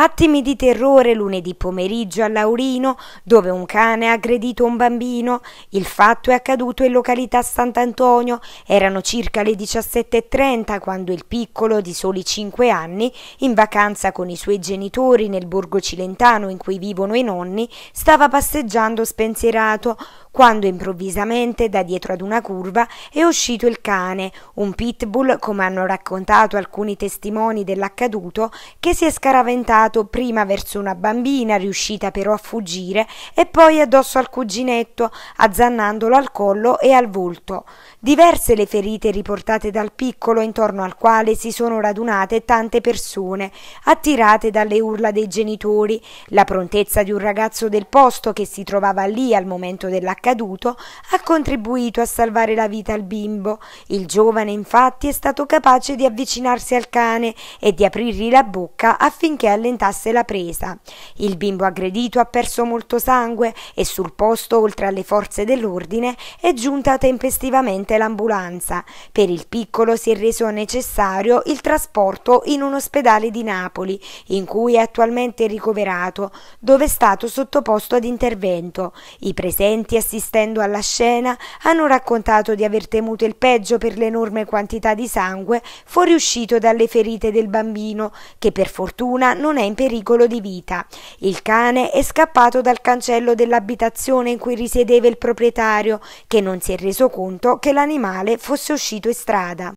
Attimi di terrore lunedì pomeriggio a Laurino, dove un cane ha aggredito un bambino. Il fatto è accaduto in località Sant'Antonio. Erano circa le 17.30 quando il piccolo, di soli 5 anni, in vacanza con i suoi genitori nel borgo cilentano in cui vivono i nonni, stava passeggiando spensierato quando improvvisamente da dietro ad una curva è uscito il cane, un pitbull, come hanno raccontato alcuni testimoni dell'accaduto, che si è scaraventato prima verso una bambina riuscita però a fuggire e poi addosso al cuginetto, azzannandolo al collo e al volto. Diverse le ferite riportate dal piccolo intorno al quale si sono radunate tante persone, attirate dalle urla dei genitori, la prontezza di un ragazzo del posto che si trovava lì al momento dell'accaduto accaduto ha contribuito a salvare la vita al bimbo. Il giovane infatti è stato capace di avvicinarsi al cane e di aprirgli la bocca affinché allentasse la presa. Il bimbo aggredito ha perso molto sangue e sul posto, oltre alle forze dell'ordine, è giunta tempestivamente l'ambulanza. Per il piccolo si è reso necessario il trasporto in un ospedale di Napoli, in cui è attualmente ricoverato, dove è stato sottoposto ad intervento. I presenti assistendo alla scena, hanno raccontato di aver temuto il peggio per l'enorme quantità di sangue fuoriuscito dalle ferite del bambino, che per fortuna non è in pericolo di vita. Il cane è scappato dal cancello dell'abitazione in cui risiedeva il proprietario, che non si è reso conto che l'animale fosse uscito in strada.